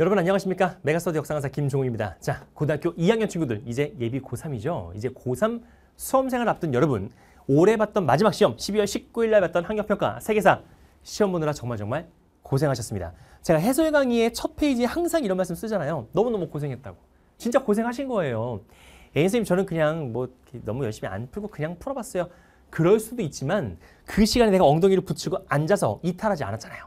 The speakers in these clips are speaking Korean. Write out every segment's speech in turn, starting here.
여러분 안녕하십니까? 메가스터디 역사강사 김종우입니다. 자, 고등학교 2학년 친구들 이제 예비 고3이죠. 이제 고3 수험생을 앞둔 여러분 올해 봤던 마지막 시험 12월 19일 날 봤던 학력평가 세계사 시험 보느라 정말 정말 고생하셨습니다. 제가 해설 강의의 첫 페이지에 항상 이런 말씀 쓰잖아요. 너무너무 고생했다고. 진짜 고생하신 거예요. 애인 예, 선생님 저는 그냥 뭐 너무 열심히 안 풀고 그냥 풀어봤어요. 그럴 수도 있지만 그 시간에 내가 엉덩이를 붙이고 앉아서 이탈하지 않았잖아요.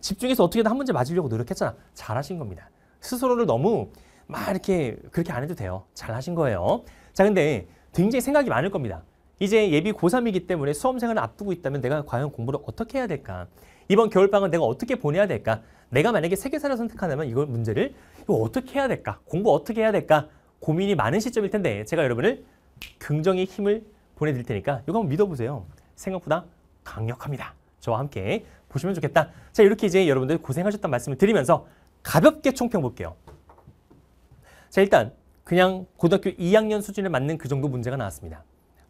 집중해서 어떻게든 한 문제 맞으려고 노력했잖아. 잘하신 겁니다. 스스로를 너무 막 이렇게 그렇게 안 해도 돼요. 잘하신 거예요. 자, 근데 굉장히 생각이 많을 겁니다. 이제 예비 고3이기 때문에 수험생을 앞두고 있다면 내가 과연 공부를 어떻게 해야 될까? 이번 겨울방은 내가 어떻게 보내야 될까? 내가 만약에 세계사를 선택한다면 이걸 문제를 이거 어떻게 해야 될까? 공부 어떻게 해야 될까? 고민이 많은 시점일 텐데 제가 여러분을 긍정의 힘을 보내드릴 테니까 이거 한번 믿어보세요. 생각보다 강력합니다. 저와 함께 보시면 좋겠다. 자, 이렇게 이제 여러분들 고생하셨다는 말씀을 드리면서 가볍게 총평 볼게요. 자, 일단 그냥 고등학교 2학년 수준에 맞는 그 정도 문제가 나왔습니다.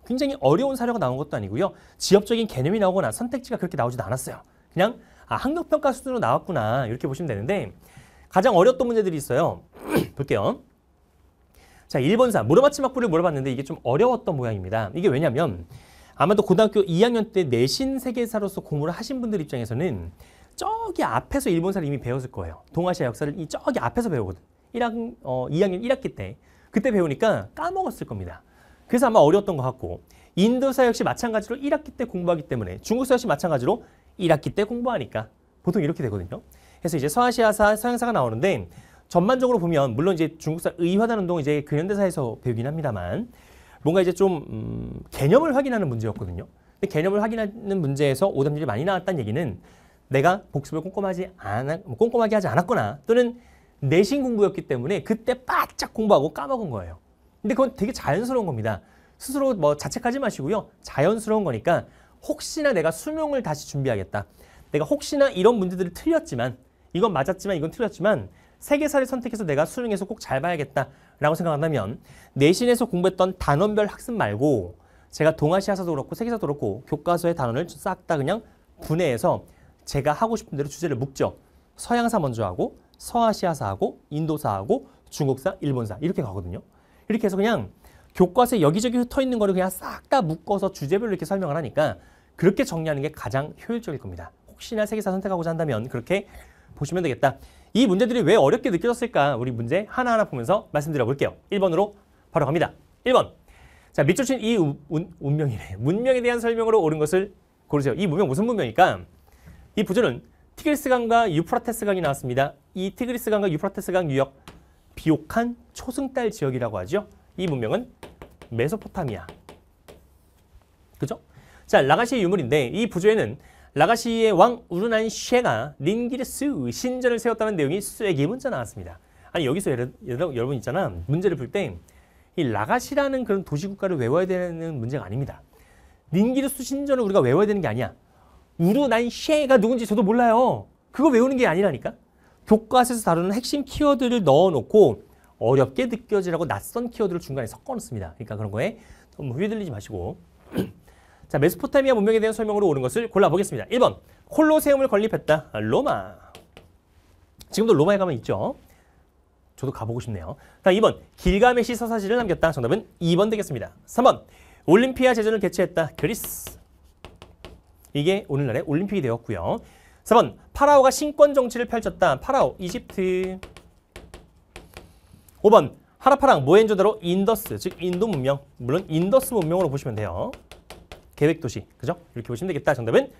굉장히 어려운 사료가 나온 것도 아니고요. 지역적인 개념이 나오거나 선택지가 그렇게 나오지도 않았어요. 그냥 아, 학력평가 수준으로 나왔구나 이렇게 보시면 되는데 가장 어려웠던 문제들이 있어요. 볼게요. 자, 1번사, 물어봤지 막부를 물어봤는데 이게 좀 어려웠던 모양입니다. 이게 왜냐면 아마도 고등학교 2학년 때 내신 세계사로서 공부를 하신 분들 입장에서는 저기 앞에서 일본사를 이미 배웠을 거예요. 동아시아 역사를 이 저기 앞에서 배우거든. 1학, 어, 2학년 1학기 때. 그때 배우니까 까먹었을 겁니다. 그래서 아마 어려웠던 것 같고 인도사 역시 마찬가지로 1학기 때 공부하기 때문에 중국사 역시 마찬가지로 1학기 때 공부하니까 보통 이렇게 되거든요. 그래서 이제 서아시아사, 서양사가 나오는데 전반적으로 보면 물론 이제 중국사 의화단 운동 이제 근현대사에서 배우긴 합니다만 뭔가 이제 좀 음, 개념을 확인하는 문제였거든요. 근데 개념을 확인하는 문제에서 오답률이 많이 나왔다는 얘기는 내가 복습을 꼼꼼하지 않아, 뭐 꼼꼼하게 하지 않았거나 또는 내신 공부였기 때문에 그때 바짝 공부하고 까먹은 거예요. 근데 그건 되게 자연스러운 겁니다. 스스로 뭐 자책하지 마시고요. 자연스러운 거니까 혹시나 내가 수명을 다시 준비하겠다. 내가 혹시나 이런 문제들을 틀렸지만 이건 맞았지만 이건 틀렸지만 세계사를 선택해서 내가 수능에서 꼭 잘 봐야겠다라고 생각한다면 내신에서 공부했던 단원별 학습 말고 제가 동아시아사도 그렇고 세계사도 그렇고 교과서의 단원을 싹 다 그냥 분해해서 제가 하고 싶은 대로 주제를 묶죠. 서양사 먼저 하고 서아시아사하고 인도사하고 중국사, 일본사 이렇게 가거든요. 이렇게 해서 그냥 교과서에 여기저기 흩어있는 거를 그냥 싹 다 묶어서 주제별로 이렇게 설명을 하니까 그렇게 정리하는 게 가장 효율적일 겁니다. 혹시나 세계사 선택하고자 한다면 그렇게 보시면 되겠다. 이 문제들이 왜 어렵게 느껴졌을까 우리 문제 하나하나 보면서 말씀드려 볼게요. 1번으로 바로 갑니다. 1번. 자, 밑줄 친이 운명이래. 문명에 대한 설명으로 옳은 것을 고르세요. 이 문명 무슨 문명일까? 이 부조는 티그리스강과 유프라테스강이 나왔습니다. 이 티그리스강과 유프라테스강 유역 비옥한 초승달 지역이라고 하죠. 이 문명은 메소포타미아. 그죠? 자, 라가시의 유물인데 이 부조에는 라가시의 왕 우르난 셰가 린기르스 신전을 세웠다는 내용이 쐐기 문자 나왔습니다. 아니 여기서 예를, 여러분 있잖아 문제를 풀 때 이 라가시라는 그런 도시국가를 외워야 되는 문제가 아닙니다. 린기르스 신전을 우리가 외워야 되는 게 아니야. 우르난 셰가 누군지 저도 몰라요. 그거 외우는 게 아니라니까. 교과서에서 다루는 핵심 키워드를 넣어놓고 어렵게 느껴지라고 낯선 키워드를 중간에 섞어놓습니다. 그러니까 그런 거에 너무 휘둘리지 마시고 자, 메소포타미아 문명에 대한 설명으로 옳은 것을 골라보겠습니다. 1번, 콜로세움을 건립했다. 로마. 지금도 로마에 가면 있죠. 저도 가보고 싶네요. 자, 2번, 길가메시 서사시를 남겼다. 정답은 2번 되겠습니다. 3번, 올림피아 제전을 개최했다. 그리스. 이게 오늘날의 올림픽이 되었고요. 4번, 파라오가 신권 정치를 펼쳤다. 파라오, 이집트. 5번, 하라파랑 모헨조다로 인더스, 즉 인도 문명, 물론 인더스 문명으로 보시면 돼요. 계획도시. 그죠? 이렇게 보시면 되겠다. 정답은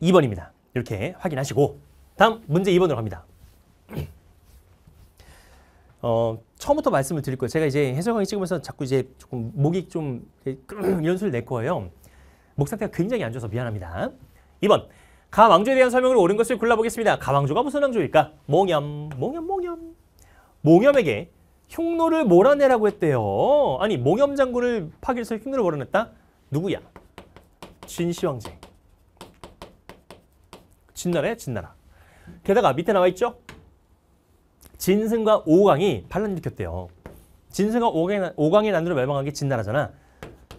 2번입니다. 이렇게 확인하시고 다음 문제 2번으로 갑니다. 어, 처음부터 말씀을 드릴 거예요. 제가 이제 해설강의 찍으면서 자꾸 이제 조금 목이 좀연수낼 거예요. 목 상태가 굉장히 안 좋아서 미안합니다. 2번. 가왕조에 대한 설명을 옳은 것을 골라보겠습니다. 가왕조가 무슨 왕조일까? 몽염, 몽염, 몽염. 몽염에게 흉노를 몰아내라고 했대요. 아니, 몽염 장군을 파괴해서 흉노를 몰아냈다? 누구야? 진시황제. 진나라야 진나라. 게다가 밑에 나와 있죠? 진승과 오강이 반란 일으켰대요. 진승과 오강의, 난으로 멸망한 게 진나라잖아.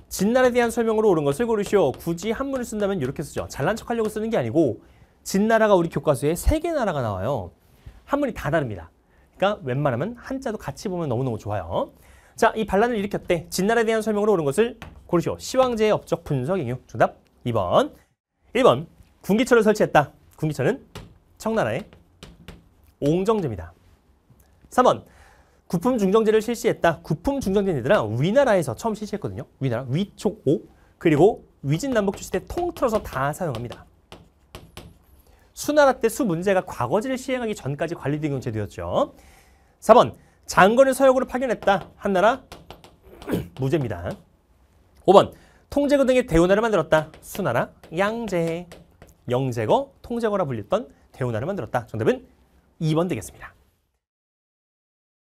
진나라에 대한 설명으로 옳은 것을 고르시오. 굳이 한문을 쓴다면 이렇게 쓰죠. 잘난 척하려고 쓰는 게 아니고 진나라가 우리 교과서에 세 개 나라가 나와요. 한문이 다 다릅니다. 그러니까 웬만하면 한자도 같이 보면 너무너무 좋아요. 자, 이 반란을 일으켰대. 진나라에 대한 설명으로 옳은 것을 고르시오. 시황제의 업적 분석 이요 정답 2번. 1번. 군기처를 설치했다. 군기처는 청나라의 옹정제입니다. 3번. 구품 중정제를 실시했다. 구품 중정제는 얘들 위나라에서 처음 실시했거든요. 위나라 위촉5 그리고 위진남북출시때 통틀어서 다 사용합니다. 수나라 때 수문제가 과거제를 시행하기 전까지 관리된 경제되었죠. 4번 장건을 서역으로 파견했다. 한나라 무죄입니다. 5번 통제거 등의 대운하를 만들었다. 수나라 양제. 영제거, 통제거라 불렸던 대운하를 만들었다. 정답은 2번 되겠습니다.